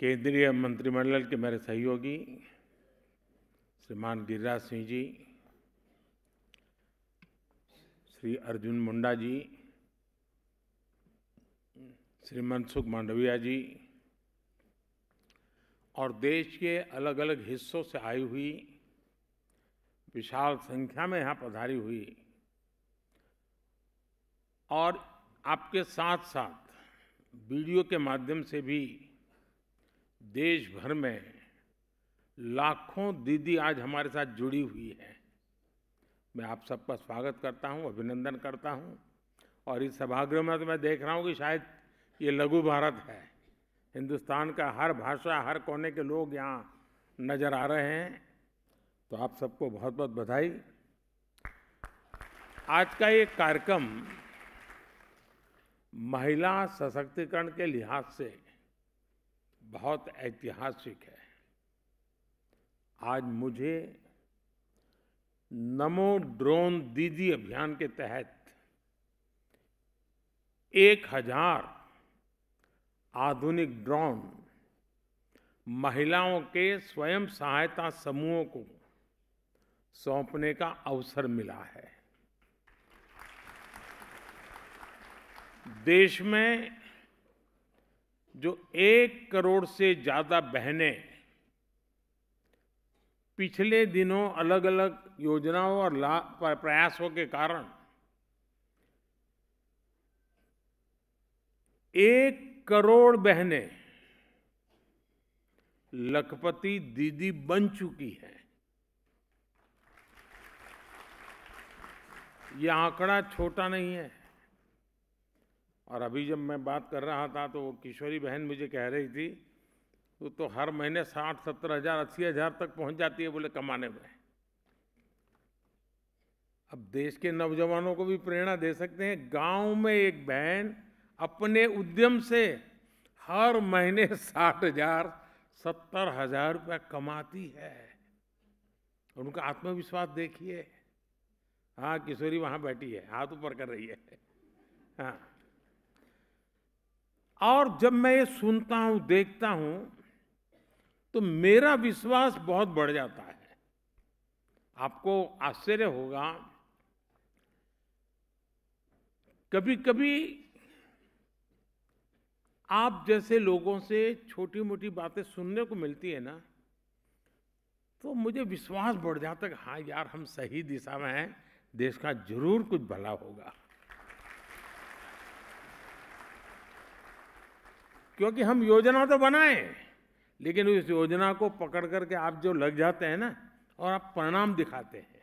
केंद्रीय मंत्रिमंडल के मेरे सहयोगी श्रीमान गिरिराज सिंह जी श्री अर्जुन मुंडा जी श्री मनसुख मांडविया जी और देश के अलग अलग हिस्सों से आई हुई विशाल संख्या में यहाँ पधारी हुई और आपके साथ साथ वीडियो के माध्यम से भी देश भर में लाखों दीदी आज हमारे साथ जुड़ी हुई हैं मैं आप सबका स्वागत करता हूं अभिनंदन करता हूं और इस सभागृह में तो मैं देख रहा हूं कि शायद ये लघु भारत है हिंदुस्तान का हर भाषा हर कोने के लोग यहाँ नज़र आ रहे हैं तो आप सबको बहुत बहुत बधाई आज का ये कार्यक्रम महिला सशक्तिकरण के लिहाज से बहुत ऐतिहासिक है आज मुझे नमो ड्रोन दीदी अभियान के तहत एक हजार आधुनिक ड्रोन महिलाओं के स्वयं सहायता समूहों को सौंपने का अवसर मिला है देश में जो एक करोड़ से ज़्यादा बहनें पिछले दिनों अलग अलग योजनाओं और लाभ प्रयासों के कारण एक करोड़ बहनें लखपति दीदी बन चुकी है यह आंकड़ा छोटा नहीं है और अभी जब मैं बात कर रहा था तो किशोरी बहन मुझे कह रही थी वो तो हर महीने साठ सत्तर हज़ार अस्सी हज़ार तक पहुंच जाती है बोले कमाने में अब देश के नौजवानों को भी प्रेरणा दे सकते हैं गांव में एक बहन अपने उद्यम से हर महीने साठ हजार सत्तर हजार रुपया कमाती है उनका आत्मविश्वास देखिए हाँ किशोरी वहाँ बैठी है हाथ ऊपर कर रही है हाँ और जब मैं ये सुनता हूँ देखता हूँ तो मेरा विश्वास बहुत बढ़ जाता है आपको आश्चर्य होगा कभी कभी आप जैसे लोगों से छोटी मोटी बातें सुनने को मिलती है ना तो मुझे विश्वास बढ़ जाता है हाँ यार हम सही दिशा में हैं देश का जरूर कुछ भला होगा क्योंकि हम योजना तो बनाए लेकिन उस योजना को पकड़ करके आप जो लग जाते हैं ना और आप परिणाम दिखाते हैं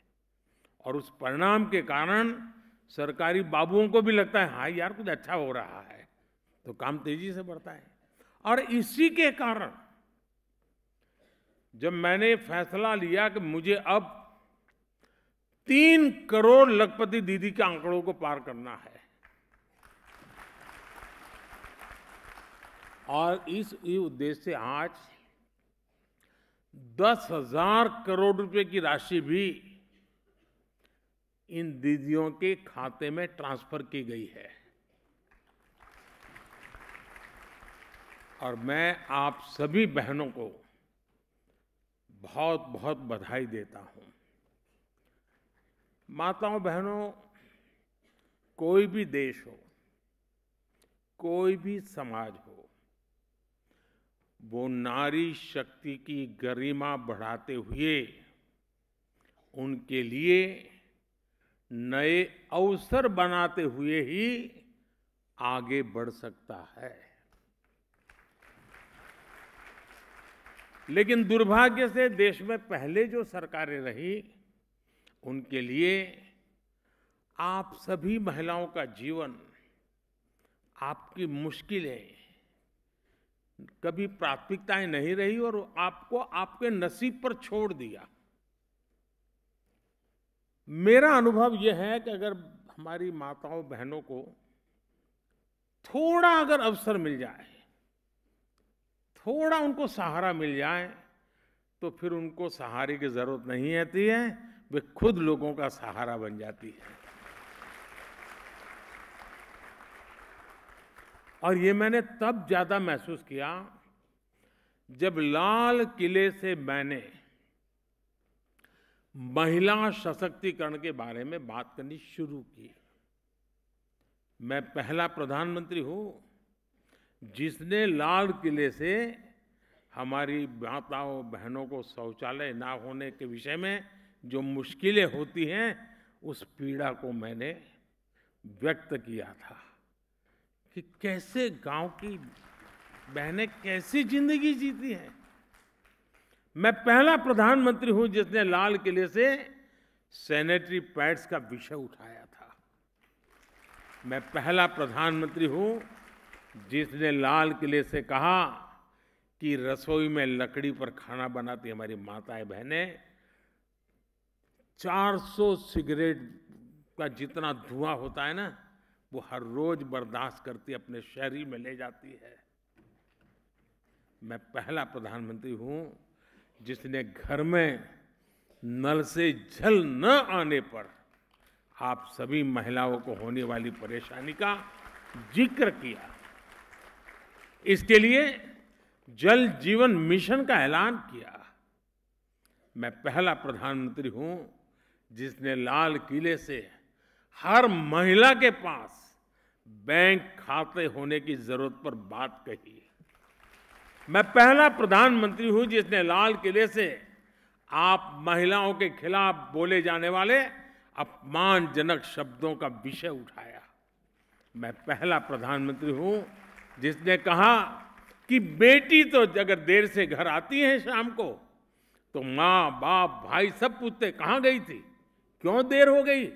और उस परिणाम के कारण सरकारी बाबुओं को भी लगता है हाँ यार कुछ अच्छा हो रहा है तो काम तेजी से बढ़ता है और इसी के कारण जब मैंने फैसला लिया कि मुझे अब तीन करोड़ लखपति दीदी के आंकड़ों को पार करना है और इस उद्देश्य से आज दस हजार करोड़ रुपए की राशि भी इन दीदियों के खाते में ट्रांसफर की गई है और मैं आप सभी बहनों को बहुत बहुत बधाई देता हूं माताओं बहनों कोई भी देश हो कोई भी समाज हो वो नारी शक्ति की गरिमा बढ़ाते हुए उनके लिए नए अवसर बनाते हुए ही आगे बढ़ सकता है लेकिन दुर्भाग्य से देश में पहले जो सरकारें रही उनके लिए आप सभी महिलाओं का जीवन आपकी मुश्किलें कभी प्राथमिकताएं नहीं रही और आपको आपके नसीब पर छोड़ दिया मेरा अनुभव यह है कि अगर हमारी माताओं बहनों को थोड़ा अगर अवसर मिल जाए थोड़ा उनको सहारा मिल जाए तो फिर उनको सहारे की ज़रूरत नहीं आती है वे खुद लोगों का सहारा बन जाती है और ये मैंने तब ज़्यादा महसूस किया जब लाल किले से मैंने महिला सशक्तिकरण के बारे में बात करनी शुरू की मैं पहला प्रधानमंत्री हूँ जिसने लाल किले से हमारी माताओं बहनों को शौचालय ना होने के विषय में जो मुश्किलें होती हैं उस पीड़ा को मैंने व्यक्त किया था कि कैसे गांव की बहनें कैसी जिंदगी जीती हैं मैं पहला प्रधानमंत्री हूं जिसने लाल किले से सैनिटरी पैड्स का विषय उठाया था मैं पहला प्रधानमंत्री हूं जिसने लाल किले से कहा कि रसोई में लकड़ी पर खाना बनाती हमारी माताएं बहनें 400 सिगरेट का जितना धुआं होता है ना वो हर रोज बर्दाश्त करती अपने शहरी में ले जाती है मैं पहला प्रधानमंत्री हूँ जिसने घर में नल से जल न आने पर आप सभी महिलाओं को होने वाली परेशानी का जिक्र किया इसके लिए जल जीवन मिशन का ऐलान किया मैं पहला प्रधानमंत्री हूं जिसने लाल किले से हर महिला के पास बैंक खाते होने की जरूरत पर बात कही मैं पहला प्रधानमंत्री हूं जिसने लाल किले से आप महिलाओं के खिलाफ बोले जाने वाले अपमानजनक शब्दों का विषय उठाया मैं पहला प्रधानमंत्री हूं जिसने कहा कि बेटी तो अगर देर से घर आती है शाम को तो माँ बाप भाई सब पूछते कहाँ गई थी क्यों देर हो गई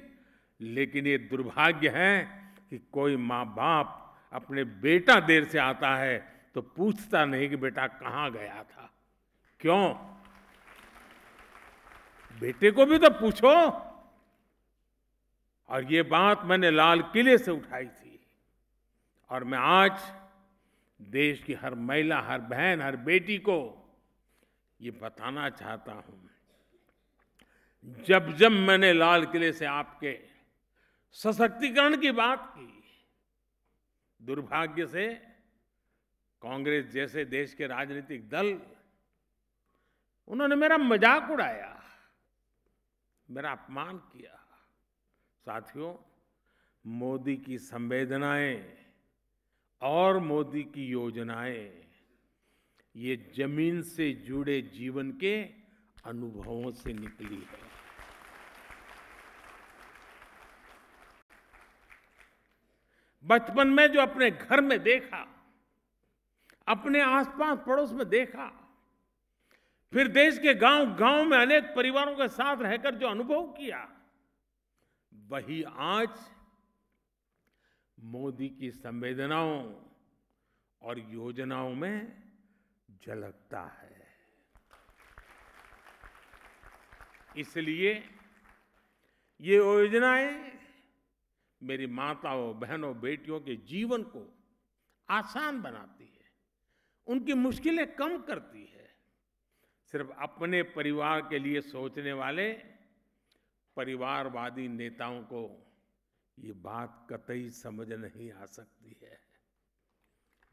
लेकिन ये दुर्भाग्य है कि कोई माँ बाप अपने बेटा देर से आता है तो पूछता नहीं कि बेटा कहाँ गया था क्यों बेटे को भी तो पूछो और ये बात मैंने लाल किले से उठाई थी और मैं आज देश की हर महिला हर बहन हर बेटी को ये बताना चाहता हूं जब जब मैंने लाल किले से आपके सशक्तिकरण की बात की दुर्भाग्य से कांग्रेस जैसे देश के राजनीतिक दल उन्होंने मेरा मजाक उड़ाया मेरा अपमान किया साथियों मोदी की संवेदनाएं और मोदी की योजनाएं ये जमीन से जुड़े जीवन के अनुभवों से निकली है बचपन में जो अपने घर में देखा अपने आसपास पड़ोस में देखा फिर देश के गांव गांव में अनेक परिवारों के साथ रहकर जो अनुभव किया वही आज मोदी की संवेदनाओं और योजनाओं में झलकता है इसलिए ये योजनाएं मेरी माताओं बहनों बेटियों के जीवन को आसान बनाती है उनकी मुश्किलें कम करती है सिर्फ अपने परिवार के लिए सोचने वाले परिवारवादी नेताओं को ये बात कतई समझ नहीं आ सकती है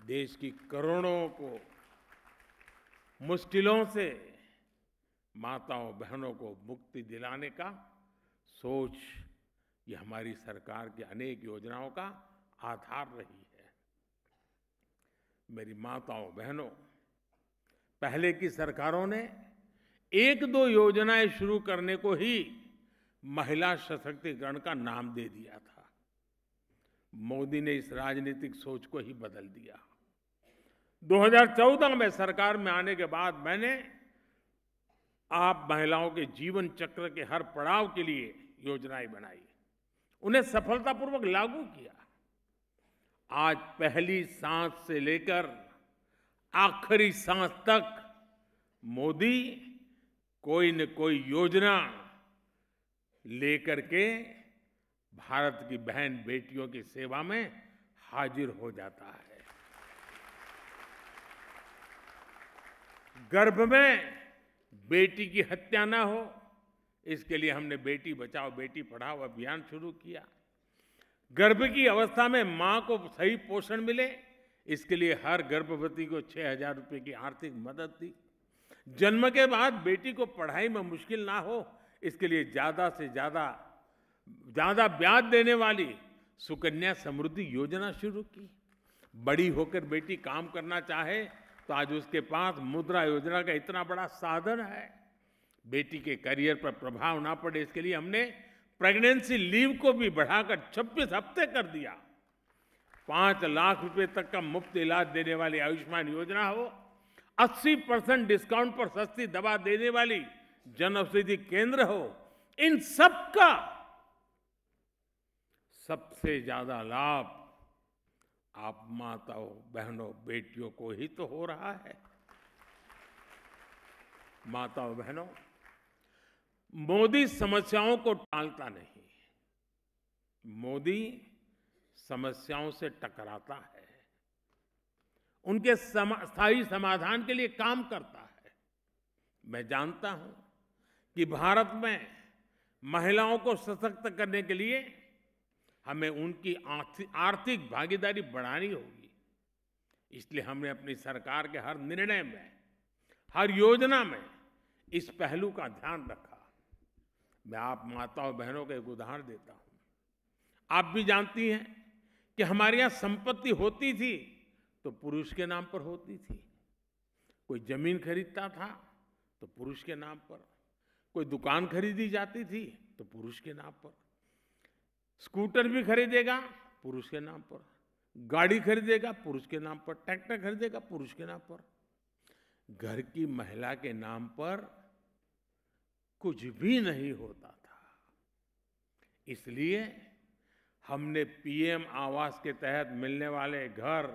देश की करोड़ों को मुश्किलों से माताओं बहनों को मुक्ति दिलाने का सोच ये हमारी सरकार की अनेक योजनाओं का आधार रही है मेरी माताओं बहनों पहले की सरकारों ने एक दो योजनाएं शुरू करने को ही महिला सशक्तिकरण का नाम दे दिया था मोदी ने इस राजनीतिक सोच को ही बदल दिया 2014 में सरकार में आने के बाद मैंने आप महिलाओं के जीवन चक्र के हर पड़ाव के लिए योजनाएं बनाई उन्हें सफलतापूर्वक लागू किया आज पहली सांस से लेकर आखिरी सांस तक मोदी कोई न कोई योजना लेकर के भारत की बहन बेटियों की सेवा में हाजिर हो जाता है गर्भ में बेटी की हत्या ना हो इसके लिए हमने बेटी बचाओ बेटी पढ़ाओ अभियान शुरू किया गर्भ की अवस्था में माँ को सही पोषण मिले इसके लिए हर गर्भवती को छः हजार रुपये की आर्थिक मदद दी जन्म के बाद बेटी को पढ़ाई में मुश्किल ना हो इसके लिए ज़्यादा से ज़्यादा ज़्यादा ब्याज देने वाली सुकन्या समृद्धि योजना शुरू की बड़ी होकर बेटी काम करना चाहे तो आज उसके पास मुद्रा योजना का इतना बड़ा साधन है बेटी के करियर पर प्रभाव ना पड़े इसके लिए हमने प्रेगनेंसी लीव को भी बढ़ाकर 26 हफ्ते कर दिया पांच लाख रुपए तक का मुफ्त इलाज देने वाली आयुष्मान योजना हो 80 परसेंट डिस्काउंट पर सस्ती दवा देने वाली जन औषधि केंद्र हो इन सब का सबसे ज्यादा लाभ आप माताओं बहनों बेटियों को ही तो हो रहा है माताओं बहनों मोदी समस्याओं को टालता नहीं मोदी समस्याओं से टकराता है उनके स्थायी समाधान के लिए काम करता है मैं जानता हूं कि भारत में महिलाओं को सशक्त करने के लिए हमें उनकी आर्थिक भागीदारी बढ़ानी होगी इसलिए हमने अपनी सरकार के हर निर्णय में हर योजना में इस पहलू का ध्यान रखा मैं आप माता और बहनों का एक उदाहरण देता हूँ आप भी जानती हैं कि हमारे यहां संपत्ति होती थी तो पुरुष के नाम पर होती थी कोई जमीन खरीदता था तो पुरुष के नाम पर कोई दुकान खरीदी जाती थी तो पुरुष के नाम पर स्कूटर भी खरीदेगा पुरुष के नाम पर गाड़ी खरीदेगा पुरुष के नाम पर ट्रैक्टर खरीदेगा पुरुष के नाम पर घर की महिला के नाम पर कुछ भी नहीं होता था इसलिए हमने पीएम आवास के तहत मिलने वाले घर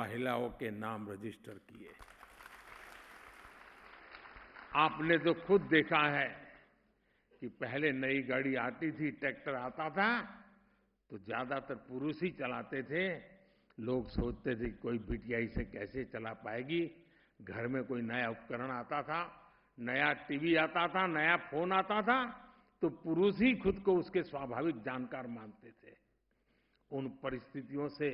महिलाओं के नाम रजिस्टर किए आपने तो खुद देखा है कि पहले नई गाड़ी आती थी ट्रैक्टर आता था तो ज्यादातर पुरुष ही चलाते थे लोग सोचते थे कोई बिटिया इसे कैसे चला पाएगी घर में कोई नया उपकरण आता था नया टीवी आता था नया फोन आता था तो पुरुष ही खुद को उसके स्वाभाविक जानकार मानते थे उन परिस्थितियों से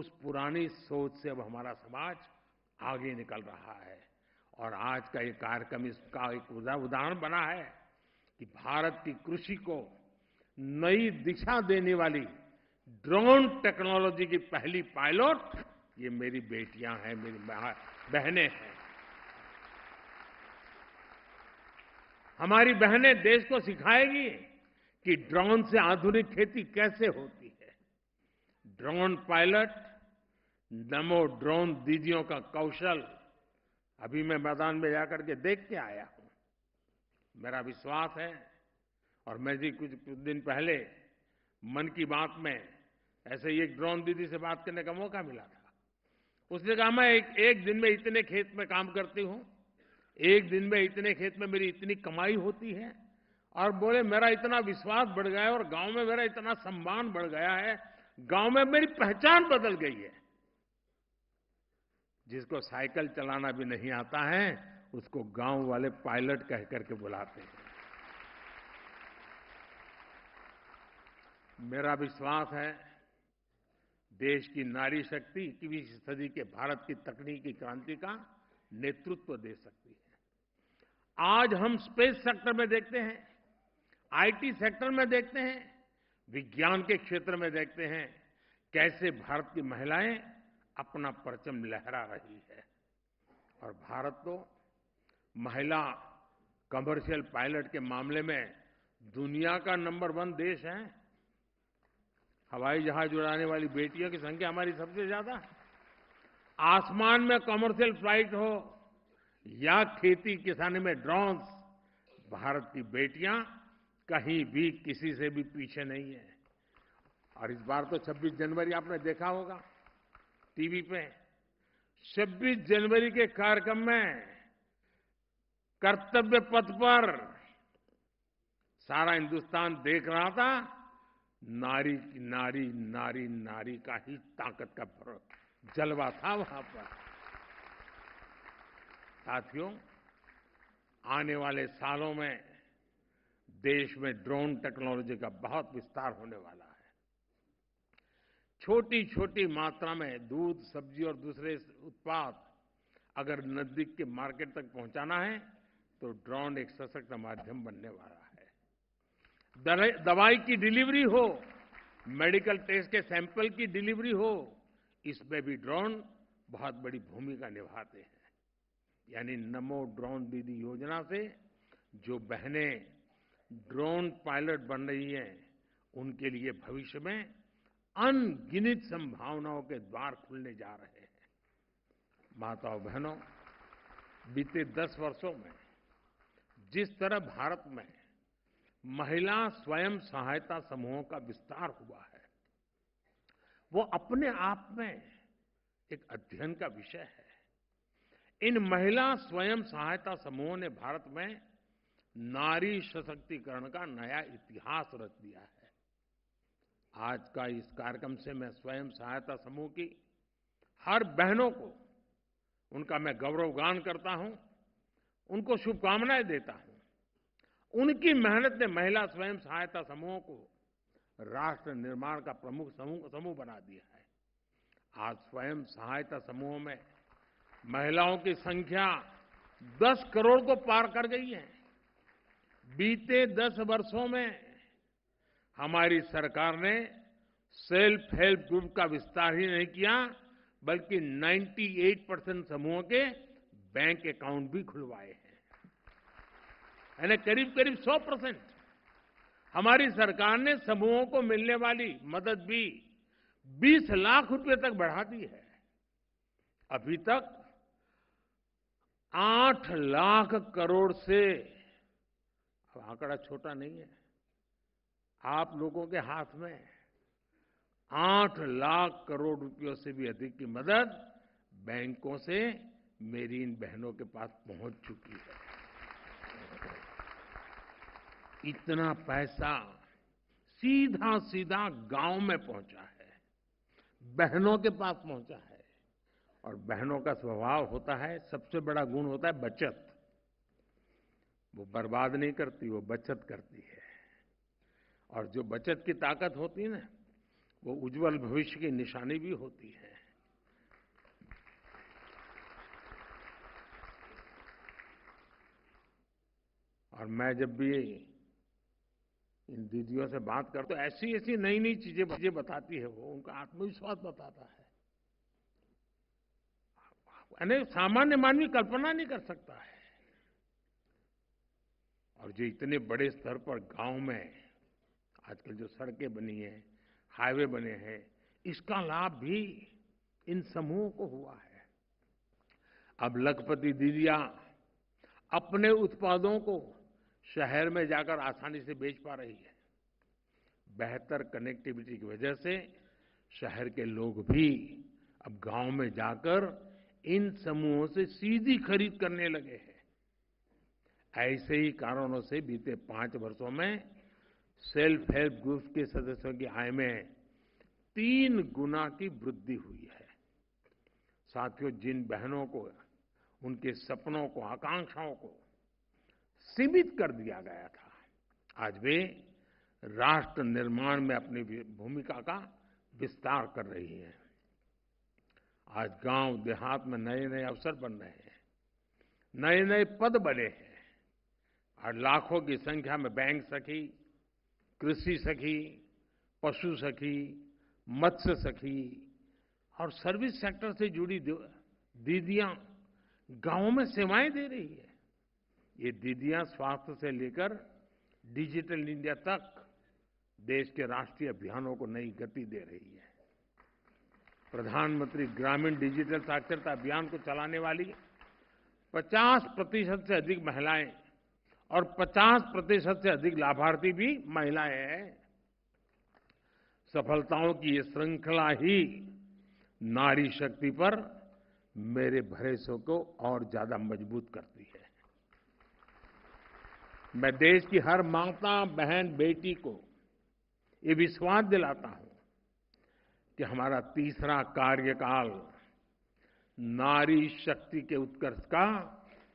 उस पुरानी सोच से अब हमारा समाज आगे निकल रहा है और आज का ये कार्यक्रम इसका एक उदाहरण बना है कि भारत की कृषि को नई दिशा देने वाली ड्रोन टेक्नोलॉजी की पहली पायलट ये मेरी बेटियां हैं मेरी बहनें हैं हमारी बहनें देश को सिखाएगी कि ड्रोन से आधुनिक खेती कैसे होती है ड्रोन पायलट नमो ड्रोन दीदियों का कौशल अभी मैं मैदान में जाकर के देख के आया हूं मेरा विश्वास है और मैं जी कुछ कुछ दिन पहले मन की बात में ऐसे ही एक ड्रोन दीदी से बात करने का मौका मिला था उसने कहा मैं एक, एक दिन में इतने खेत में काम करती हूं एक दिन में इतने खेत में मेरी इतनी कमाई होती है और बोले मेरा इतना विश्वास बढ़ गया है और गांव में मेरा इतना सम्मान बढ़ गया है गांव में मेरी पहचान बदल गई है जिसको साइकिल चलाना भी नहीं आता है उसको गांव वाले पायलट कह करके बुलाते हैं मेरा विश्वास है देश की नारी शक्ति इक्कीसवीं सदी के भारत की तकनीकी क्रांति का नेतृत्व दे सकती है आज हम स्पेस सेक्टर में देखते हैं आईटी सेक्टर में देखते हैं विज्ञान के क्षेत्र में देखते हैं कैसे भारत की महिलाएं अपना परचम लहरा रही है और भारत तो महिला कमर्शियल पायलट के मामले में दुनिया का नंबर वन देश है हवाई जहाज उड़ाने वाली बेटियों की संख्या हमारी सबसे ज्यादा है आसमान में कमर्शियल फ्लाइट हो या खेती किसानी में ड्रोन्स भारत की बेटियां कहीं भी किसी से भी पीछे नहीं है और इस बार तो 26 जनवरी आपने देखा होगा टीवी पे 26 जनवरी के कार्यक्रम में कर्तव्य पथ पर सारा हिंदुस्तान देख रहा था नारी नारी नारी नारी का ही ताकत का फर्क जलवा था वहां पर साथियों आने वाले सालों में देश में ड्रोन टेक्नोलॉजी का बहुत विस्तार होने वाला है छोटी छोटी मात्रा में दूध सब्जी और दूसरे उत्पाद अगर नजदीक के मार्केट तक पहुंचाना है तो ड्रोन एक सशक्त माध्यम बनने वाला है दवाई की डिलीवरी हो मेडिकल टेस्ट के सैंपल की डिलीवरी हो इसमें भी ड्रोन बहुत बड़ी भूमिका निभाते हैं यानी नमो ड्रोन दीदी योजना से जो बहनें ड्रोन पायलट बन रही हैं उनके लिए भविष्य में अनगिनित संभावनाओं के द्वार खुलने जा रहे हैं माताओं बहनों बीते दस वर्षों में जिस तरह भारत में महिला स्वयं सहायता समूहों का विस्तार हुआ है वो अपने आप में एक अध्ययन का विषय है इन महिला स्वयं सहायता समूहों ने भारत में नारी सशक्तिकरण का नया इतिहास रच दिया है आज का इस कार्यक्रम से मैं स्वयं सहायता समूह की हर बहनों को उनका मैं गौरवगान करता हूं उनको शुभकामनाएं देता हूं उनकी मेहनत ने महिला स्वयं सहायता समूहों को राष्ट्र निर्माण का प्रमुख समूह समूह बना दिया है आज स्वयं सहायता समूहों में महिलाओं की संख्या 10 करोड़ को पार कर गई है बीते 10 वर्षों में हमारी सरकार ने सेल्फ हेल्प ग्रुप का विस्तार ही नहीं किया बल्कि 98 परसेंट समूहों के बैंक अकाउंट भी खुलवाए हैं यानी करीब करीब 100 परसेंट हमारी सरकार ने समूहों को मिलने वाली मदद भी 20 लाख रुपए तक बढ़ा दी है अभी तक 8 लाख करोड़ से अब आंकड़ा छोटा नहीं है आप लोगों के हाथ में आठ लाख करोड़ रुपयों से भी अधिक की मदद बैंकों से मेरी इन बहनों के पास पहुंच चुकी है इतना पैसा सीधा सीधा गांव में पहुंचा है बहनों के पास पहुंचा है और बहनों का स्वभाव होता है सबसे बड़ा गुण होता है बचत वो बर्बाद नहीं करती वो बचत करती है और जो बचत की ताकत होती है ना वो उज्जवल भविष्य की निशानी भी होती है और मैं जब भी इन दीदियों से बात कर तो ऐसी ऐसी नई नई चीजें चीजें बताती है वो उनका आत्मविश्वास बताता है अनेक सामान्य मानवी कल्पना नहीं कर सकता है और जो इतने बड़े स्तर पर गांव में आजकल जो सड़कें बनी हैं हाईवे बने हैं इसका लाभ भी इन समूहों को हुआ है अब लखपति दीदिया अपने उत्पादों को शहर में जाकर आसानी से बेच पा रही है बेहतर कनेक्टिविटी की वजह से शहर के लोग भी अब गांव में जाकर इन समूहों से सीधी खरीद करने लगे हैं ऐसे ही कारणों से बीते पांच वर्षों में सेल्फ हेल्प ग्रुप के सदस्यों की आय में तीन गुना की वृद्धि हुई है साथियों जिन बहनों को उनके सपनों को आकांक्षाओं को सीमित कर दिया गया था आज वे राष्ट्र निर्माण में अपनी भूमिका का विस्तार कर रही है आज गांव देहात में नए नए अवसर बन रहे हैं नए नए पद बने हैं और लाखों की संख्या में बैंक सखी कृषि सखी पशु सखी मत्स्य सखी और सर्विस सेक्टर से जुड़ी दीदियां गांवों में सेवाएं दे रही है ये दीदियां स्वास्थ्य से लेकर डिजिटल इंडिया तक देश के राष्ट्रीय अभियानों को नई गति दे रही है प्रधानमंत्री ग्रामीण डिजिटल साक्षरता अभियान को चलाने वाली 50 प्रतिशत से अधिक महिलाएं और 50 प्रतिशत से अधिक लाभार्थी भी महिलाएं हैं सफलताओं की ये श्रृंखला ही नारी शक्ति पर मेरे भरोसों को और ज्यादा मजबूत करती मैं देश की हर माता बहन बेटी को ये विश्वास दिलाता हूं कि हमारा तीसरा कार्यकाल नारी शक्ति के उत्कर्ष का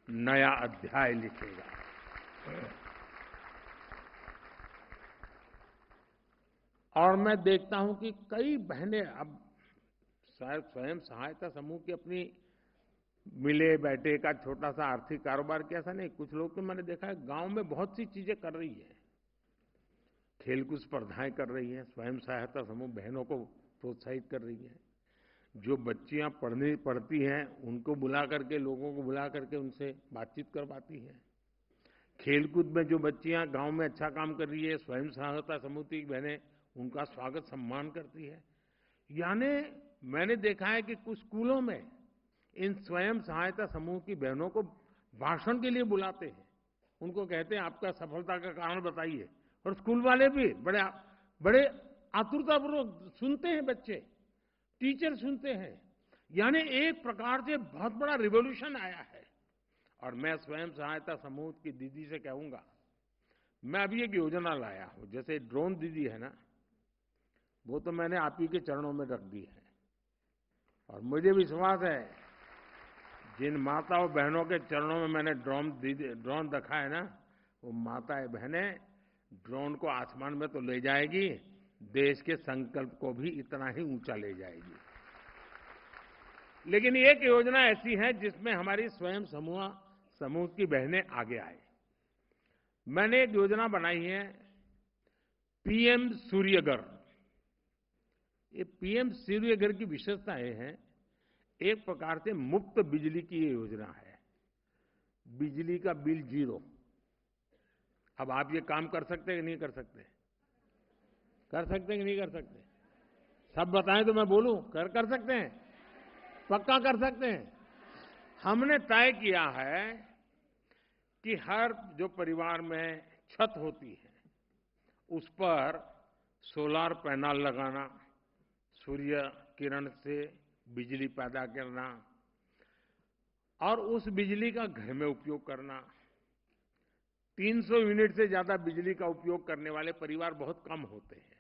नया अध्याय लिखेगा और मैं देखता हूं कि कई बहनें अब शायद स्वयं सहायता समूह की अपनी मिले बैठे का छोटा सा आर्थिक कारोबार कैसा नहीं कुछ लोग तो मैंने देखा है गांव में बहुत सी चीजें कर रही है खेलकूद स्पर्धाएं कर रही है स्वयं सहायता समूह बहनों को प्रोत्साहित कर रही है जो बच्चियां पढ़ने पढ़ती हैं उनको बुला करके लोगों को बुला करके उनसे बातचीत करवाती है खेलकूद में जो बच्चियां गांव में अच्छा काम कर रही है स्वयं सहायता समूह की बहनें उनका स्वागत सम्मान करती है यानी मैंने देखा है कि कुछ स्कूलों में इन स्वयं सहायता समूह की बहनों को भाषण के लिए बुलाते हैं उनको कहते हैं आपका सफलता का कारण बताइए और स्कूल वाले भी बड़े बड़े आतुरतापूर्वक सुनते हैं बच्चे टीचर सुनते हैं यानी एक प्रकार से बहुत बड़ा रिवोल्यूशन आया है और मैं स्वयं सहायता समूह की दीदी से कहूंगा मैं अभी एक योजना लाया हूं जैसे ड्रोन दीदी है ना वो तो मैंने आप ही के चरणों में रख दी है और मुझे विश्वास है जिन माता और बहनों के चरणों में मैंने ड्रोन ड्रोन रखा है ना वो माता बहने ड्रोन को आसमान में तो ले जाएगी देश के संकल्प को भी इतना ही ऊंचा ले जाएगी लेकिन एक योजना ऐसी है जिसमें हमारी स्वयं समूह समूह की बहनें आगे आए मैंने एक योजना बनाई है पीएम सूर्यगर ये पीएम सूर्यगर की विशेषता यह है एक प्रकार से मुफ्त बिजली की ये योजना है बिजली का बिल जीरो अब आप ये काम कर सकते कि नहीं कर सकते कर सकते कि नहीं कर सकते सब बताएं तो मैं बोलूं कर कर सकते हैं पक्का कर सकते हैं हमने तय किया है कि हर जो परिवार में छत होती है उस पर सोलार पैनल लगाना सूर्य किरण से बिजली पैदा करना और उस बिजली का घर में उपयोग करना 300 यूनिट से ज्यादा बिजली का उपयोग करने वाले परिवार बहुत कम होते हैं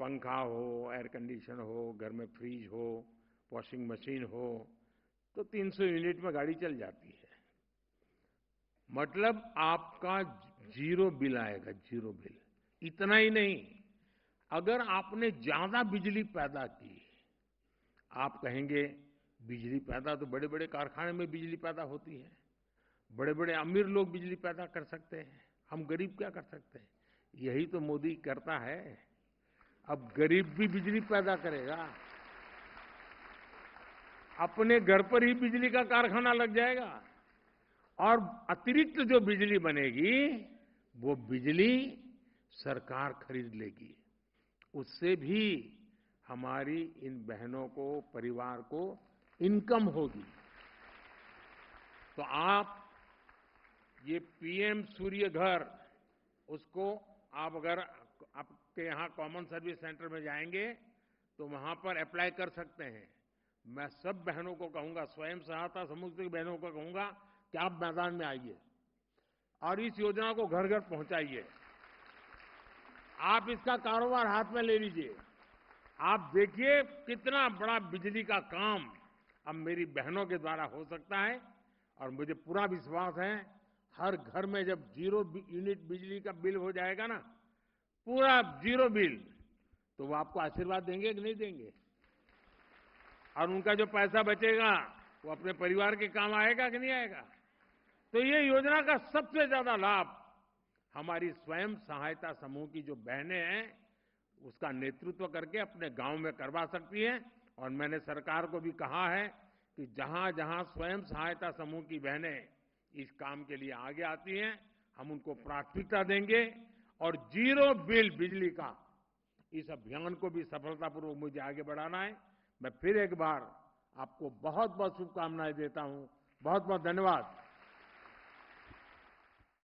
पंखा हो एयर कंडीशन हो घर में फ्रिज हो वॉशिंग मशीन हो तो 300 यूनिट में गाड़ी चल जाती है मतलब आपका जीरो बिल आएगा जीरो बिल इतना ही नहीं अगर आपने ज्यादा बिजली पैदा की आप कहेंगे बिजली पैदा तो बड़े बड़े कारखाने में बिजली पैदा होती है बड़े बड़े अमीर लोग बिजली पैदा कर सकते हैं हम गरीब क्या कर सकते हैं यही तो मोदी करता है अब गरीब भी बिजली पैदा करेगा अपने घर पर ही बिजली का कारखाना लग जाएगा और अतिरिक्त जो बिजली बनेगी वो बिजली सरकार खरीद लेगी उससे भी हमारी इन बहनों को परिवार को इनकम होगी तो आप ये पीएम सूर्य घर उसको आप अगर आपके यहाँ कॉमन सर्विस सेंटर में जाएंगे तो वहां पर अप्लाई कर सकते हैं मैं सब बहनों को कहूंगा स्वयं सहायता समूह की बहनों को कहूंगा कि आप मैदान में आइए और इस योजना को घर घर पहुंचाइए आप इसका कारोबार हाथ में ले लीजिए आप देखिए कितना बड़ा बिजली का काम अब मेरी बहनों के द्वारा हो सकता है और मुझे पूरा विश्वास है हर घर में जब जीरो यूनिट बिजली का बिल हो जाएगा ना पूरा जीरो बिल तो वो आपको आशीर्वाद देंगे कि नहीं देंगे और उनका जो पैसा बचेगा वो अपने परिवार के काम आएगा कि नहीं आएगा तो ये योजना का सबसे ज्यादा लाभ हमारी स्वयं सहायता समूह की जो बहनें हैं उसका नेतृत्व करके अपने गांव में करवा सकती है और मैंने सरकार को भी कहा है कि जहां जहां स्वयं सहायता समूह की बहनें इस काम के लिए आगे आती हैं हम उनको प्राथमिकता देंगे और जीरो बिल बिजली का इस अभियान को भी सफलतापूर्वक मुझे आगे बढ़ाना है मैं फिर एक बार आपको बहुत बहुत शुभकामनाएं देता हूं बहुत बहुत धन्यवाद